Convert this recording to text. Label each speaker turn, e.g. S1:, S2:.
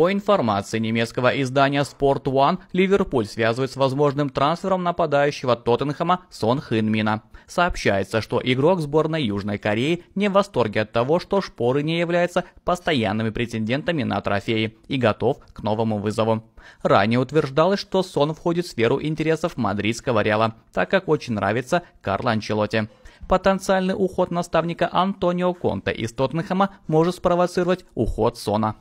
S1: По информации немецкого издания Sport One, Ливерпуль связывает с возможным трансфером нападающего Тоттенхэма Сон Хинмина. Сообщается, что игрок сборной Южной Кореи не в восторге от того, что шпоры не являются постоянными претендентами на трофеи и готов к новому вызову. Ранее утверждалось, что Сон входит в сферу интересов мадридского Реала, так как очень нравится Карл Анчелотти. Потенциальный уход наставника Антонио Конте из Тоттенхэма может спровоцировать уход Сона.